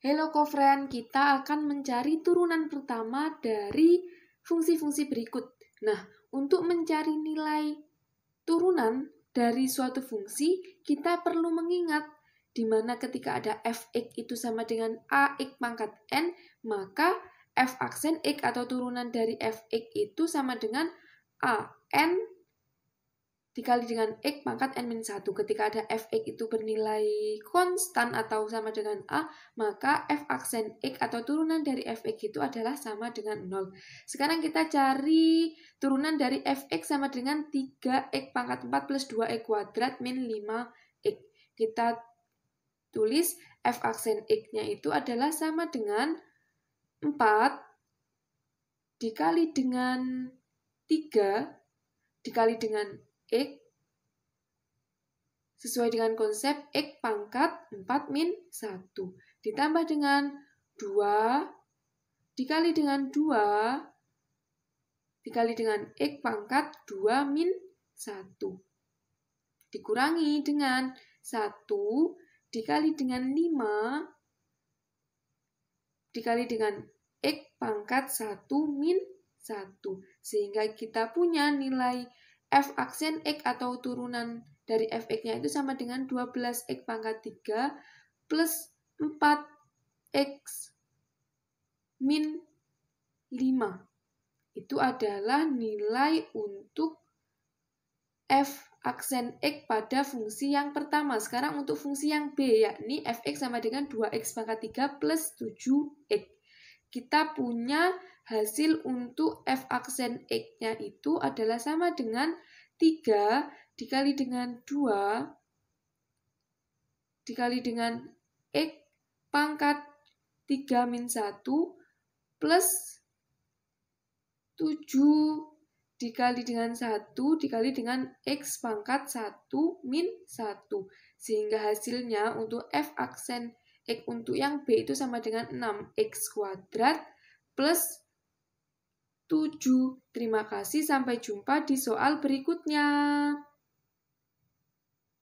Hello Kofren, kita akan mencari turunan pertama dari fungsi-fungsi berikut. Nah, untuk mencari nilai turunan dari suatu fungsi, kita perlu mengingat di mana ketika ada fx itu sama dengan ax pangkat n, maka f aksen x atau turunan dari fx itu sama dengan a n dikali dengan x pangkat n minus 1. Ketika ada fx itu bernilai konstan atau sama dengan a, maka f aksen x atau turunan dari fx itu adalah sama dengan 0. Sekarang kita cari turunan dari fx sama dengan 3x pangkat 4 plus 2x kuadrat min 5x. Kita tulis f aksen x-nya itu adalah sama dengan 4 dikali dengan 3 dikali dengan X sesuai dengan konsep X pangkat 4 min 1 ditambah dengan 2 dikali dengan 2 dikali dengan X pangkat 2 min 1 dikurangi dengan 1 dikali dengan 5 dikali dengan X pangkat 1 min 1 sehingga kita punya nilai f aksen x atau turunan dari fx-nya itu sama dengan 12x pangkat 3 plus 4x min 5. Itu adalah nilai untuk f aksen x pada fungsi yang pertama. Sekarang untuk fungsi yang b, yakni fx sama dengan 2x pangkat 3 plus 7x kita punya hasil untuk f aksen x-nya itu adalah sama dengan 3 dikali dengan 2 dikali dengan x pangkat 3 min 1 plus 7 dikali dengan 1 dikali dengan x pangkat 1 min 1. Sehingga hasilnya untuk f aksen X untuk yang B itu sama dengan 6X kuadrat plus 7. Terima kasih, sampai jumpa di soal berikutnya.